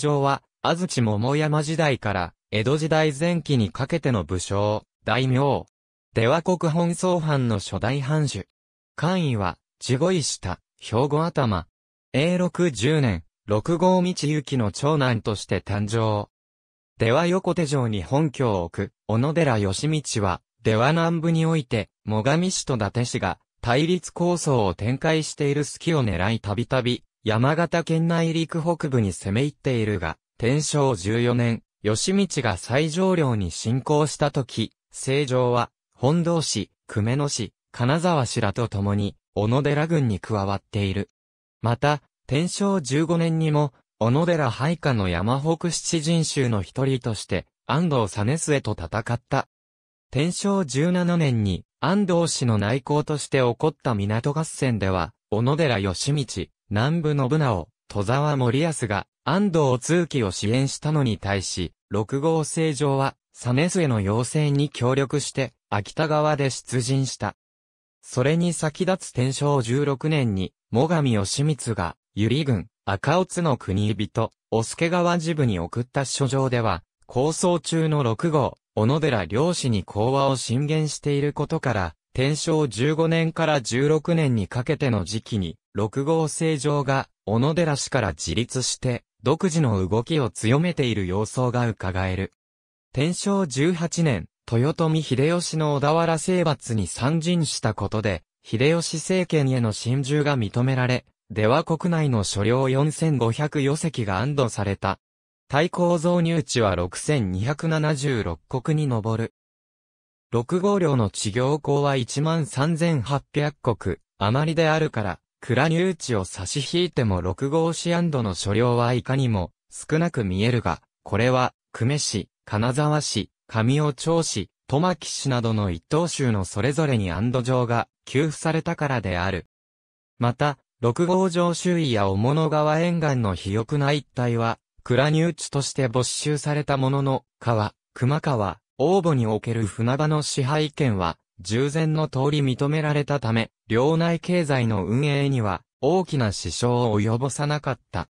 上は、安土桃山時代から、江戸時代前期にかけての武将、大名。では国本草藩の初代藩主。官位は、地五位下、兵庫頭。永禄10年、六号道行の長男として誕生。では横手城に本拠を置く、小野寺義道は、では南部において、最上市と伊達市が、対立構想を展開している隙を狙いたびたび、山形県内陸北部に攻め入っているが、天正14年、吉道が最上領に侵攻した時、成城は、本堂市、久米野市、金沢市らと共に、小野寺軍に加わっている。また、天正15年にも、小野寺配下の山北七人衆の一人として、安藤実末と戦った。天正17年に、安藤氏の内向として起こった港合戦では、小野寺義道、南部信直、戸沢森康が、安藤通紀を支援したのに対し、六号成城は、サネスへの要請に協力して、秋田川で出陣した。それに先立つ天正16年に、最上義満が、百合軍、赤尾津の国人、お助川治部に送った書状では、構想中の六号、小野寺漁師に講和を進言していることから、天正15年から16年にかけての時期に、六号成城が、小野寺氏から自立して、独自の動きを強めている様相が伺える。天正18年、豊臣秀吉の小田原征伐に参陣したことで、秀吉政権への侵入が認められ、では国内の所領4500余石が安堵された。対抗増入地は6276国に上る。6号領の地行項は13,800国、余りであるから、蔵入地を差し引いても6号市の所領はいかにも少なく見えるが、これは、久米市、金沢市、上尾町市、戸牧市などの一等州のそれぞれに安堵状が給付されたからである。また、六号城周囲や大物川沿岸の肥沃な一帯は、蔵入地として没収されたものの、川、熊川、応募における船場の支配権は、従前の通り認められたため、領内経済の運営には大きな支障を及ぼさなかった。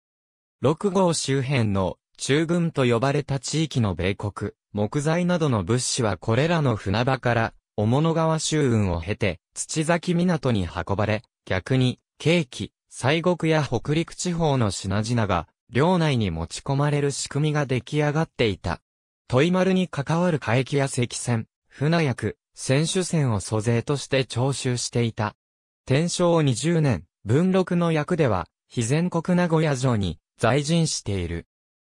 6号周辺の中軍と呼ばれた地域の米国、木材などの物資はこれらの船場から、小物川周運を経て、土崎港に運ばれ、逆に、景気、西国や北陸地方の品々が、領内に持ち込まれる仕組みが出来上がっていた。トイ丸に関わる海域や石船、船役、船主船を租税として徴収していた。天正20年、文禄の役では、非全国名古屋城に在陣している。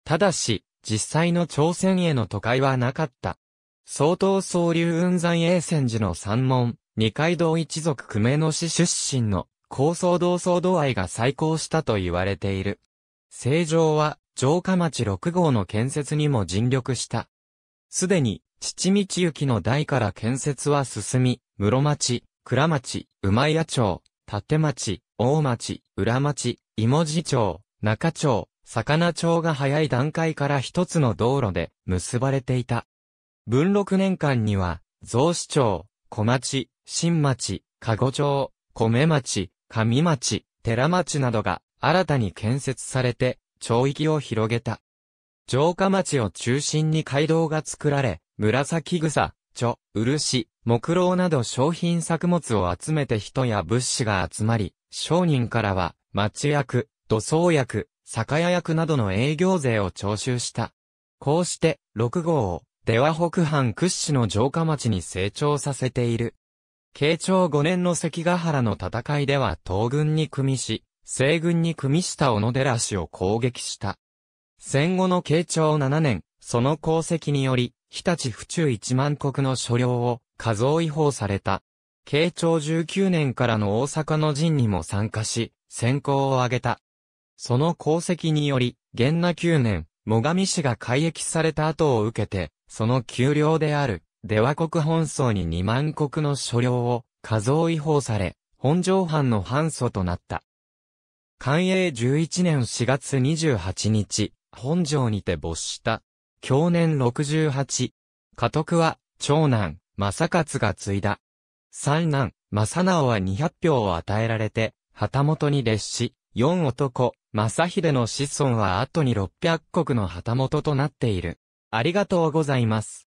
ただし、実際の朝鮮への都会はなかった。総統総流雲山永泉寺の三門、二階堂一族久米野市出身の高層同窓度合いが再高したと言われている。正常は、城下町六号の建設にも尽力した。すでに、父道行の代から建設は進み、室町、倉町、馬屋町、立町、大町、裏町、芋地町、中町、魚町が早い段階から一つの道路で結ばれていた。文禄年間には、増市町、小町、新町、加護町、米町、上町、寺町などが新たに建設されて、町域を広げた。城下町を中心に街道が作られ、紫草、蝶、漆、木蝋など商品作物を集めて人や物資が集まり、商人からは、町役、土葬役、酒屋役などの営業税を徴収した。こうして、六号を、出羽北藩屈指の城下町に成長させている。慶長五年の関ヶ原の戦いでは東軍に組みし、西軍に組みした小野寺氏を攻撃した。戦後の慶長7年、その功績により、日立府中1万国の所領を数増違法された。慶長19年からの大阪の陣にも参加し、先行を挙げた。その功績により、元那9年、最上氏が改役された後を受けて、その給料である、出羽国本層に2万国の所領を、数増違法され、本城藩の藩祖となった。寛永11年4月28日、本城にて没した。去年68。家督は、長男、正勝が継いだ。三男、正直は200票を与えられて、旗本に列し、四男、正秀の子孫は後に600国の旗本となっている。ありがとうございます。